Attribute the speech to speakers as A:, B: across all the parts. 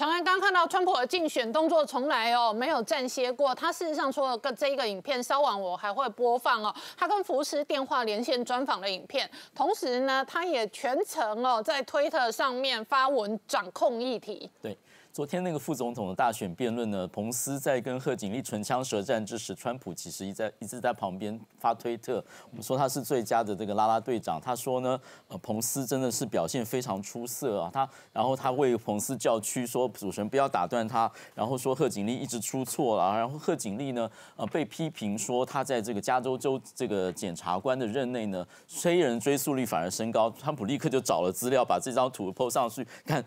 A: 陈安刚看到川普的竞选动作从来哦，没有暂歇过。他事实上除了个这一个影片稍晚我还会播放哦，他跟福斯电话连线专访的影片，同时呢，他也全程哦在推特上面发文掌控议题。对。昨天那个副总统的大选辩论呢，彭斯在跟贺锦丽唇枪舌战之时，川普其实一在一直在旁边发推特。我们说他是最佳的这个拉拉队长。他说呢，呃，彭斯真的是表现非常出色啊。他然后他为彭斯叫屈，说主持人不要打断他。然后说贺锦丽一直出错啊。然后贺锦丽呢，呃，被批评说他在这个加州州这个检察官的任内呢，黑人追诉率反而升高。川普立刻就找了资料，把这张图 PO 上去看。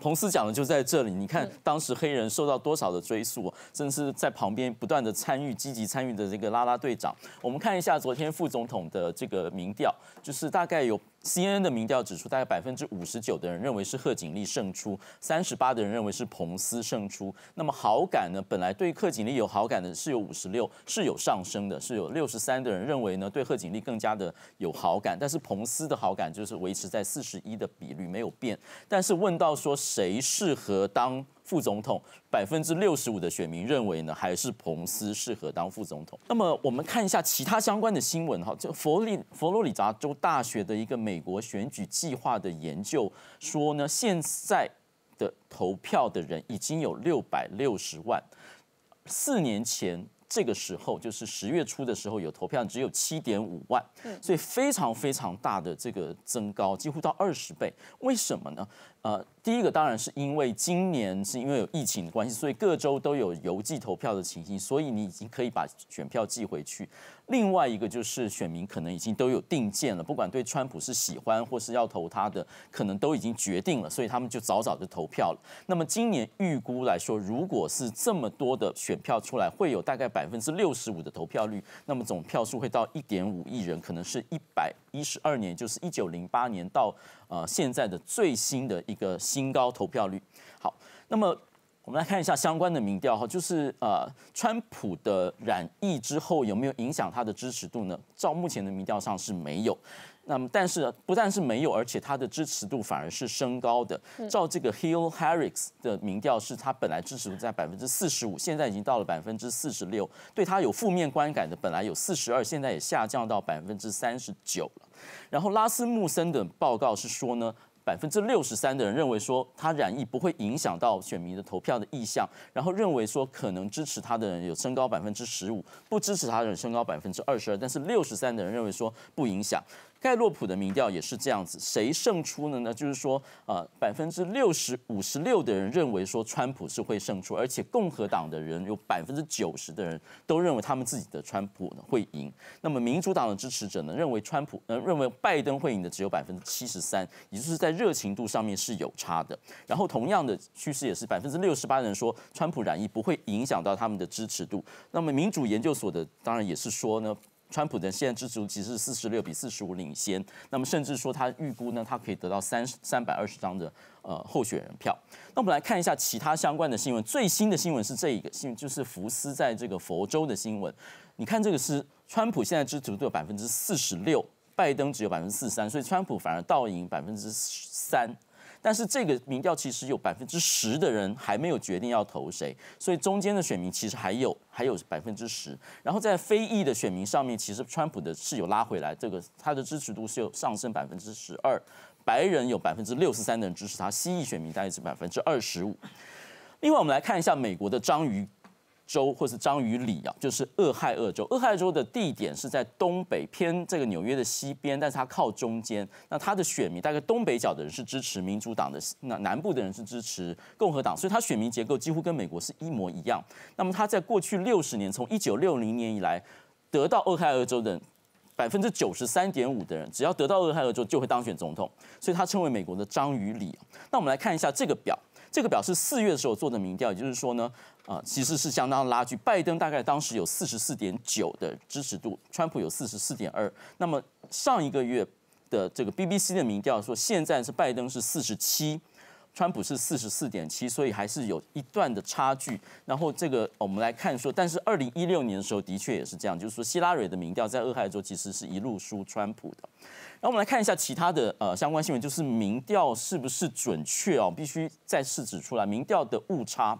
A: 彭斯讲的就在这里，你看当时黑人受到多少的追溯，甚至在旁边不断的参与、积极参与的这个拉拉队长，我们看一下昨天副总统的这个民调，就是大概有。CNN 的民调指出，大概百分之五十九的人认为是贺锦丽胜出，三十八的人认为是彭斯胜出。那么好感呢？本来对贺锦丽有好感的是有五十六，是有上升的，是有六十三的人认为呢对贺锦丽更加的有好感，但是彭斯的好感就是维持在四十一的比率没有变。但是问到说谁适合当？副总统百分之六十五的选民认为呢，还是彭斯适合当副总统。那么我们看一下其他相关的新闻哈，就佛利佛罗里达州大学的一个美国选举计划的研究说呢，现在的投票的人已经有六百六十万，四年前这个时候就是十月初的时候有投票只有七点五万，所以非常非常大的这个增高，几乎到二十倍，为什么呢？呃，第一个当然是因为今年是因为有疫情的关系，所以各州都有邮寄投票的情形，所以你已经可以把选票寄回去。另外一个就是选民可能已经都有定见了，不管对川普是喜欢或是要投他的，可能都已经决定了，所以他们就早早的投票了。那么今年预估来说，如果是这么多的选票出来，会有大概百分之六十五的投票率，那么总票数会到一点五亿人，可能是一百一十二年，就是一九零八年到。呃，现在的最新的一个新高投票率，好，那么。我们来看一下相关的民调哈，就是呃，川普的染疫之后有没有影响他的支持度呢？照目前的民调上是没有。那么，但是不但是没有，而且他的支持度反而是升高的。照这个 Hill Harris 的民调是，他本来支持度在百分之四十五，现在已经到了百分之四十六。对他有负面观感的本来有四十二，现在也下降到百分之三十九了。然后拉斯穆森的报告是说呢。百分之六十三的人认为说他染疫不会影响到选民的投票的意向，然后认为说可能支持他的人有升高百分之十五，不支持他的人升高百分之二十二，但是六十三的人认为说不影响。盖洛普的民调也是这样子，谁胜出呢？呢，就是说，呃，百分之六十五十六的人认为说川普是会胜出，而且共和党的人有百分之九十的人都认为他们自己的川普会赢。那么民主党的支持者呢，认为川普，呃，认为拜登会赢的只有百分之七十三，也就是在热情度上面是有差的。然后同样的趋势也是，百分之六十八的人说川普染疫不会影响到他们的支持度。那么民主研究所的当然也是说呢。川普的现在支持度其实是四十六比四十五领先，那么甚至说他预估呢，他可以得到三三百二十张的呃候选人票。那我们来看一下其他相关的新闻，最新的新闻是这一个新闻，就是福斯在这个佛州的新闻。你看这个是川普现在支持度有百分之四十六，拜登只有百分之四三，所以川普反而倒赢百分之三。但是这个民调其实有百分之十的人还没有决定要投谁，所以中间的选民其实还有还有百分之十。然后在非裔的选民上面，其实川普的是有拉回来，这个他的支持度是有上升百分之十二。白人有百分之六十三的人支持他，西裔选民大概是百分之二十五。另外，我们来看一下美国的章鱼。州或是章鱼里啊，就是俄亥俄州。俄亥俄州的地点是在东北偏这个纽约的西边，但是它靠中间。那它的选民大概东北角的人是支持民主党的，那南部的人是支持共和党，所以它选民结构几乎跟美国是一模一样。那么它在过去六十年，从一九六零年以来，得到俄亥俄州的百分之九十三点五的人，只要得到俄亥俄州就会当选总统，所以它称为美国的章鱼里。那我们来看一下这个表。这个表示四月的时候做的民调，也就是说呢，啊，其实是相当拉锯。拜登大概当时有四十四点九的支持度，川普有四十四点二。那么上一个月的这个 BBC 的民调说，现在是拜登是四十七。川普是四十四点七，所以还是有一段的差距。然后这个我们来看说，但是二零一六年的时候的确也是这样，就是说希拉蕊的民调在俄亥州其实是一路输川普的。然后我们来看一下其他的呃相关新闻，就是民调是不是准确哦？必须再次指出来，民调的误差。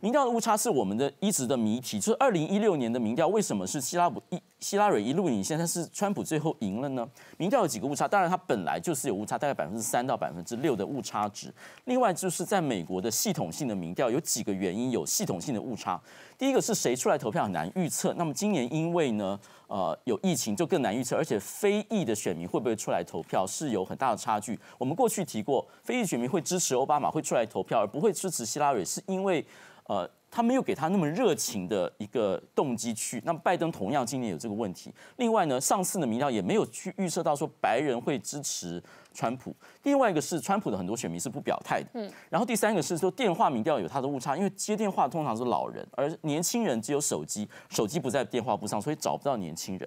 A: 民调的误差是我们的一直的谜题，就是二零一六年的民调为什么是希拉布一希拉蕊一路领先，但是川普最后赢了呢？民调有几个误差，当然它本来就是有误差，大概百分之三到百分之六的误差值。另外就是在美国的系统性的民调有几个原因有系统性的误差，第一个是谁出来投票很难预测。那么今年因为呢？呃，有疫情就更难预测，而且非裔的选民会不会出来投票是有很大的差距。我们过去提过，非裔选民会支持奥巴马会出来投票，而不会支持希拉里，是因为呃。他没有给他那么热情的一个动机去。那拜登同样今年有这个问题。另外呢，上次的民调也没有去预测到说白人会支持川普。另外一个是川普的很多选民是不表态的。嗯。然后第三个是说电话民调有它的误差，因为接电话通常是老人，而年轻人只有手机，手机不在电话簿上，所以找不到年轻人。